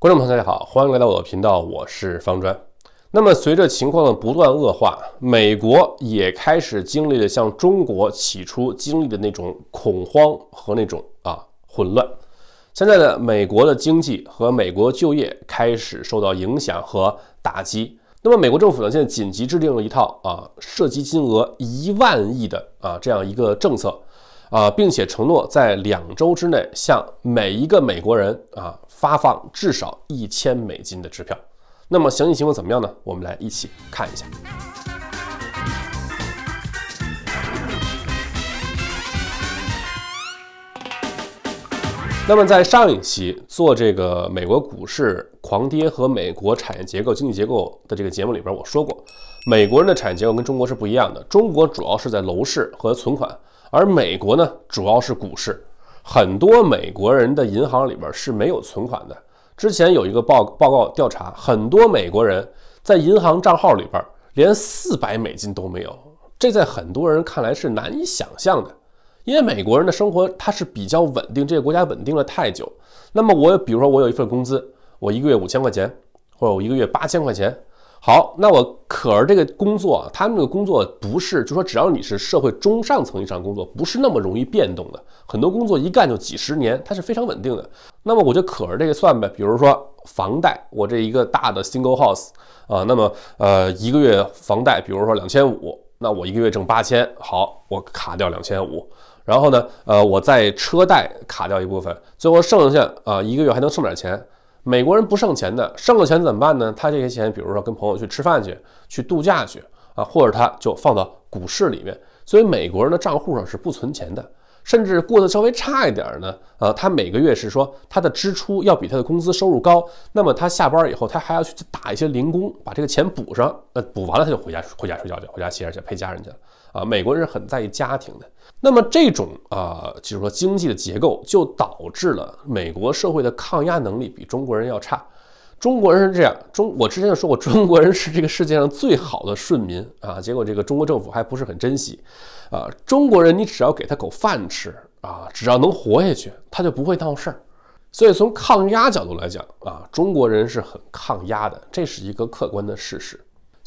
观众朋友，大家好，欢迎来到我的频道，我是方砖。那么，随着情况的不断恶化，美国也开始经历了像中国起初经历的那种恐慌和那种啊混乱。现在的美国的经济和美国就业开始受到影响和打击。那么，美国政府呢，现在紧急制定了一套啊涉及金额一万亿的啊这样一个政策啊，并且承诺在两周之内向每一个美国人啊。发放至少一千美金的支票，那么详细情况怎么样呢？我们来一起看一下。那么在上一期做这个美国股市狂跌和美国产业结构、经济结构的这个节目里边，我说过，美国人的产业结构跟中国是不一样的。中国主要是在楼市和存款，而美国呢，主要是股市。很多美国人的银行里边是没有存款的。之前有一个报报告调查，很多美国人在银行账号里边连四百美金都没有。这在很多人看来是难以想象的，因为美国人的生活它是比较稳定，这个国家稳定了太久。那么我比如说我有一份工资，我一个月五千块钱，或者我一个月八千块钱。好，那我可儿这个工作，他们那个工作不是，就说只要你是社会中上层以上工作，不是那么容易变动的，很多工作一干就几十年，它是非常稳定的。那么我就可儿这个算呗，比如说房贷，我这一个大的 single house 啊，那么呃一个月房贷，比如说两千五，那我一个月挣八千，好，我卡掉两千五，然后呢，呃，我在车贷卡掉一部分，最后剩下啊一个月还能剩点钱。美国人不剩钱的，剩了钱怎么办呢？他这些钱，比如说跟朋友去吃饭去，去度假去，啊，或者他就放到股市里面。所以美国人的账户上是不存钱的，甚至过得稍微差一点呢，啊，他每个月是说他的支出要比他的工资收入高，那么他下班以后他还要去打一些零工，把这个钱补上。呃，补完了他就回家，回家睡觉去，回家歇着去陪家人去了。啊，美国人是很在意家庭的。那么这种啊，就是说经济的结构，就导致了美国社会的抗压能力比中国人要差。中国人是这样，中我之前就说过，中国人是这个世界上最好的顺民啊。结果这个中国政府还不是很珍惜啊。中国人，你只要给他口饭吃啊，只要能活下去，他就不会闹事儿。所以从抗压角度来讲啊，中国人是很抗压的，这是一个客观的事实。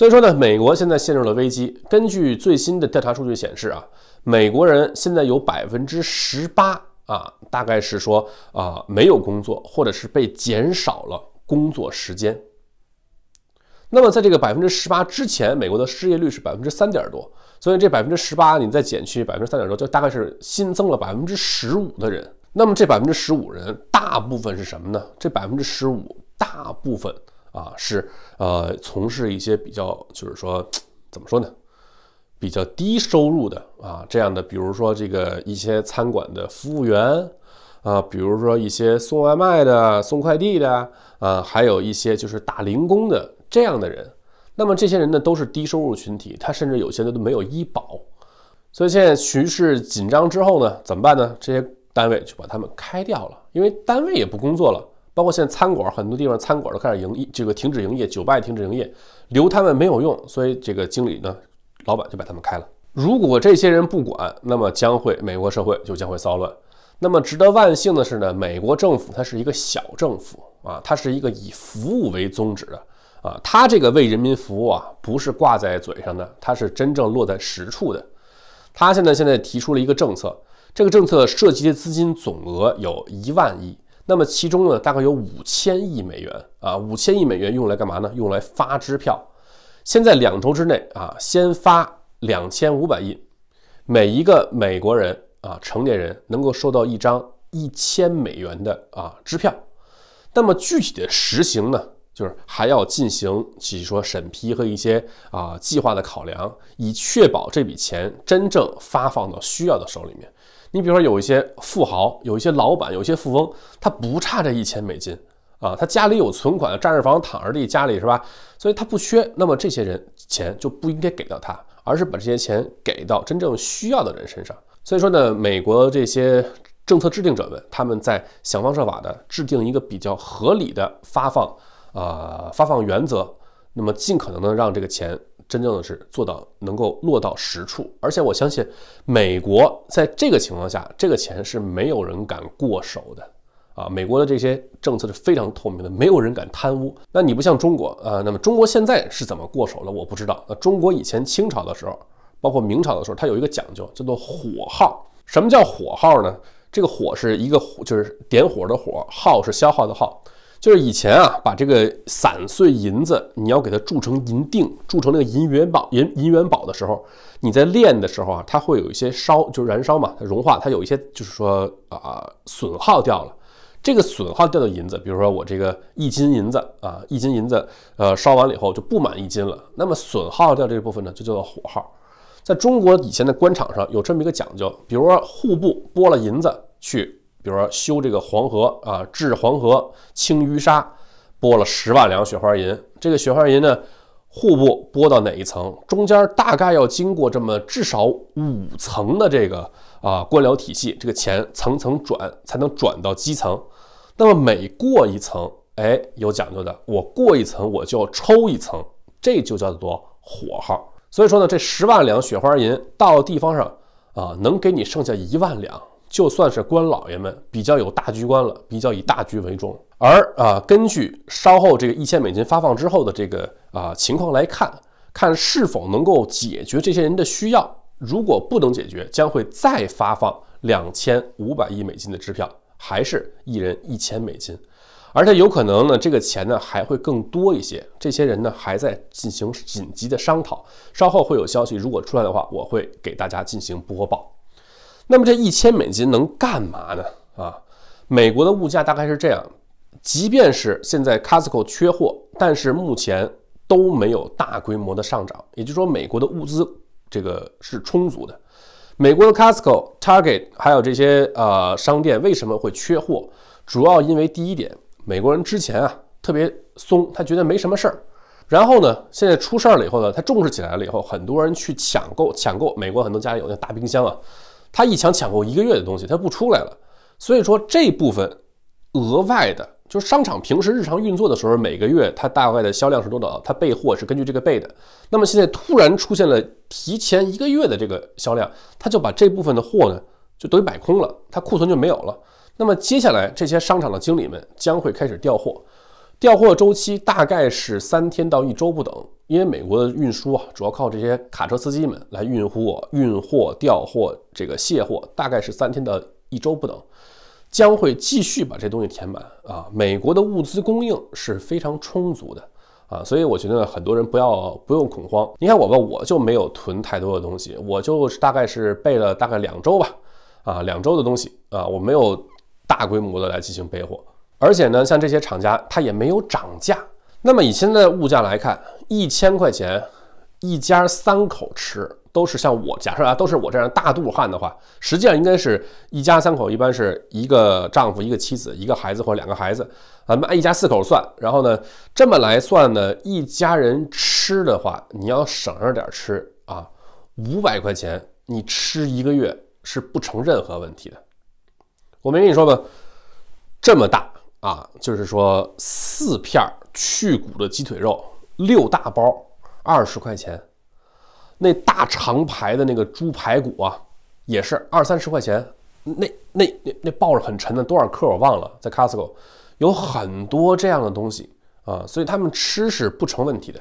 所以说呢，美国现在陷入了危机。根据最新的调查数据显示啊，美国人现在有百分之十八啊，大概是说啊没有工作，或者是被减少了工作时间。那么在这个百分之十八之前，美国的失业率是百分之三点多。所以这百分之十八，你再减去百分之三点多，就大概是新增了百分之十五的人。那么这百分之十五人，大部分是什么呢？这百分之十五大部分。啊，是呃，从事一些比较，就是说，怎么说呢，比较低收入的啊，这样的，比如说这个一些餐馆的服务员啊，比如说一些送外卖的、送快递的啊，还有一些就是打零工的这样的人。那么这些人呢，都是低收入群体，他甚至有些都没有医保。所以现在局势紧张之后呢，怎么办呢？这些单位就把他们开掉了，因为单位也不工作了。包括现在餐馆很多地方，餐馆都开始营业，这个停止营业，酒吧也停止营业，留他们没有用，所以这个经理呢，老板就把他们开了。如果这些人不管，那么将会美国社会就将会骚乱。那么值得万幸的是呢，美国政府它是一个小政府啊，它是一个以服务为宗旨的啊，它这个为人民服务啊，不是挂在嘴上的，它是真正落在实处的。他现在现在提出了一个政策，这个政策涉及的资金总额有一万亿。那么其中呢，大概有五千亿美元啊，五千亿美元用来干嘛呢？用来发支票。先在两周之内啊，先发两千五百亿，每一个美国人啊，成年人能够收到一张一千美元的啊支票。那么具体的实行呢，就是还要进行，比如说审批和一些啊计划的考量，以确保这笔钱真正发放到需要的手里面。你比如说，有一些富豪，有一些老板，有一些富翁，他不差这一千美金啊，他家里有存款，占着房，躺着地，家里是吧？所以他不缺。那么这些人钱就不应该给到他，而是把这些钱给到真正需要的人身上。所以说呢，美国这些政策制定者们，他们在想方设法的制定一个比较合理的发放，呃，发放原则，那么尽可能的让这个钱。真正的是做到能够落到实处，而且我相信美国在这个情况下，这个钱是没有人敢过手的啊！美国的这些政策是非常透明的，没有人敢贪污。那你不像中国啊？那么中国现在是怎么过手的？我不知道。那中国以前清朝的时候，包括明朝的时候，它有一个讲究，叫做“火耗”。什么叫“火耗”呢？这个“火”是一个火，就是点火的火；“耗”是消耗的耗。就是以前啊，把这个散碎银子，你要给它铸成银锭，铸成那个银元宝、银银元宝的时候，你在炼的时候啊，它会有一些烧，就是燃烧嘛，它融化，它有一些就是说啊损耗掉了。这个损耗掉的银子，比如说我这个一斤银子啊，一斤银子，呃，烧完了以后就不满一斤了。那么损耗掉这部分呢，就叫做火耗。在中国以前的官场上有这么一个讲究，比如说户部拨了银子去。比如说修这个黄河啊，治黄河清淤沙，拨了十万两雪花银。这个雪花银呢，户部拨到哪一层，中间大概要经过这么至少五层的这个啊官僚体系，这个钱层层转才能转到基层。那么每过一层，哎，有讲究的，我过一层我就要抽一层，这就叫做火耗。所以说呢，这十万两雪花银到地方上啊，能给你剩下一万两。就算是官老爷们比较有大局观了，比较以大局为重。而啊，根据稍后这个一千美金发放之后的这个啊情况来看，看是否能够解决这些人的需要。如果不能解决，将会再发放两千五百亿美金的支票，还是一人一千美金。而且有可能呢，这个钱呢还会更多一些。这些人呢还在进行紧急的商讨，稍后会有消息，如果出来的话，我会给大家进行播报。那么这一千美金能干嘛呢？啊，美国的物价大概是这样。即便是现在 Costco 缺货，但是目前都没有大规模的上涨。也就是说，美国的物资这个是充足的。美国的 Costco、Target，还有这些呃商店为什么会缺货？主要因为第一点，美国人之前啊特别松，他觉得没什么事儿。然后呢，现在出事儿了以后呢，他重视起来了以后，很多人去抢购，抢购。美国很多家里有那大冰箱啊。他一抢抢够一个月的东西，他不出来了。所以说这部分额外的，就是商场平时日常运作的时候，每个月他大概的销量是多少？他备货是根据这个备的。那么现在突然出现了提前一个月的这个销量，他就把这部分的货呢，就等于摆空了，他库存就没有了。那么接下来这些商场的经理们将会开始调货，调货周期大概是三天到一周不等。因为美国的运输啊，主要靠这些卡车司机们来运货、运货、调货、这个卸货，大概是三天到一周不等，将会继续把这东西填满啊。美国的物资供应是非常充足的啊，所以我觉得呢，很多人不要不用恐慌。你看我吧，我就没有囤太多的东西，我就大概是备了大概两周吧，啊，两周的东西啊，我没有大规模的来进行备货，而且呢，像这些厂家它也没有涨价。那么以现在物价来看。一千块钱，一家三口吃，都是像我假设啊，都是我这样大肚汉的话，实际上应该是一家三口，一般是一个丈夫、一个妻子、一个孩子或两个孩子，咱们按一家四口算，然后呢，这么来算呢，一家人吃的话，你要省着点吃啊，五百块钱你吃一个月是不成任何问题的。我没跟你说吗？这么大啊，就是说四片去骨的鸡腿肉。六大包二十块钱，那大长排的那个猪排骨啊，也是二三十块钱，那那那那抱着很沉的，多少克我忘了。在 Costco 有很多这样的东西啊，所以他们吃是不成问题的。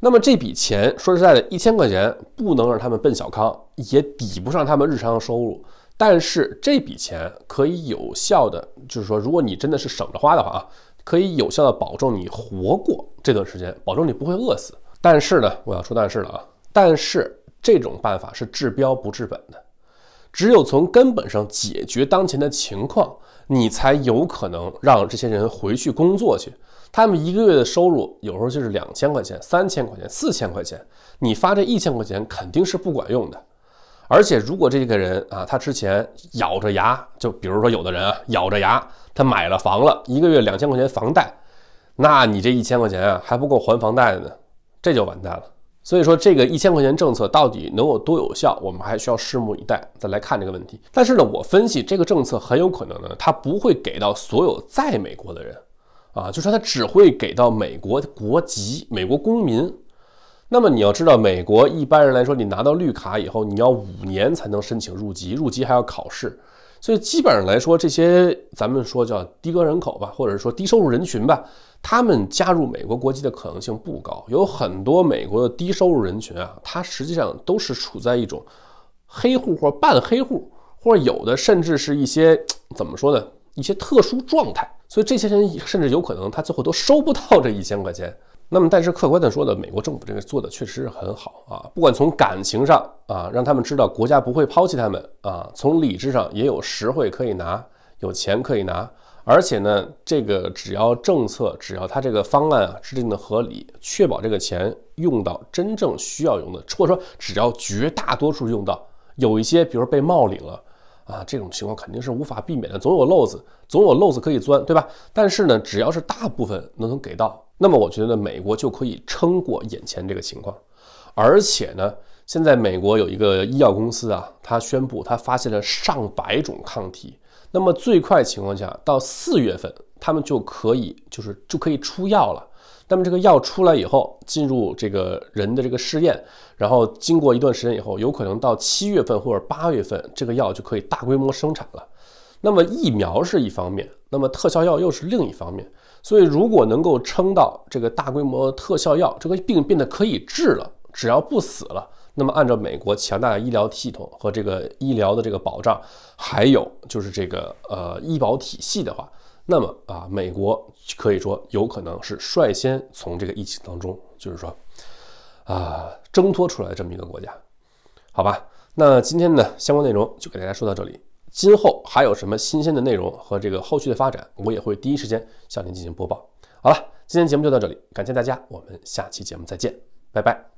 那么这笔钱说实在的，一千块钱不能让他们奔小康，也抵不上他们日常的收入。但是这笔钱可以有效的，就是说，如果你真的是省着花的话啊。可以有效的保证你活过这段时间，保证你不会饿死。但是呢，我要说大事了啊！但是这种办法是治标不治本的，只有从根本上解决当前的情况，你才有可能让这些人回去工作去。他们一个月的收入有时候就是两千块钱、三千块钱、四千块钱，你发这一千块钱肯定是不管用的。而且，如果这个人啊，他之前咬着牙，就比如说有的人啊，咬着牙，他买了房了，一个月两千块钱房贷，那你这一千块钱啊，还不够还房贷的呢，这就完蛋了。所以说，这个一千块钱政策到底能有多有效，我们还需要拭目以待，再来看这个问题。但是呢，我分析这个政策很有可能呢，它不会给到所有在美国的人，啊，就说它只会给到美国国籍、美国公民。那么你要知道，美国一般人来说，你拿到绿卡以后，你要五年才能申请入籍，入籍还要考试，所以基本上来说，这些咱们说叫低端人口吧，或者说低收入人群吧，他们加入美国国籍的可能性不高。有很多美国的低收入人群啊，他实际上都是处在一种黑户或半黑户，或者有的甚至是一些怎么说呢，一些特殊状态，所以这些人甚至有可能他最后都收不到这一千块钱。那么，但是客观的说呢，美国政府这个做的确实是很好啊。不管从感情上啊，让他们知道国家不会抛弃他们啊；从理智上也有实惠可以拿，有钱可以拿。而且呢，这个只要政策，只要他这个方案啊制定的合理，确保这个钱用到真正需要用的，或者说只要绝大多数用到，有一些比如被冒领了。啊，这种情况肯定是无法避免的，总有漏子，总有漏子可以钻，对吧？但是呢，只要是大部分能给到，那么我觉得美国就可以撑过眼前这个情况。而且呢，现在美国有一个医药公司啊，它宣布它发现了上百种抗体，那么最快情况下到四月份，他们就可以就是就可以出药了。那么这个药出来以后，进入这个人的这个试验，然后经过一段时间以后，有可能到七月份或者八月份，这个药就可以大规模生产了。那么疫苗是一方面，那么特效药又是另一方面。所以如果能够撑到这个大规模特效药，这个病变得可以治了，只要不死了，那么按照美国强大的医疗系统和这个医疗的这个保障，还有就是这个呃医保体系的话。那么啊，美国可以说有可能是率先从这个疫情当中，就是说，啊，挣脱出来的这么一个国家，好吧？那今天呢，相关内容就给大家说到这里。今后还有什么新鲜的内容和这个后续的发展，我也会第一时间向您进行播报。好了，今天节目就到这里，感谢大家，我们下期节目再见，拜拜。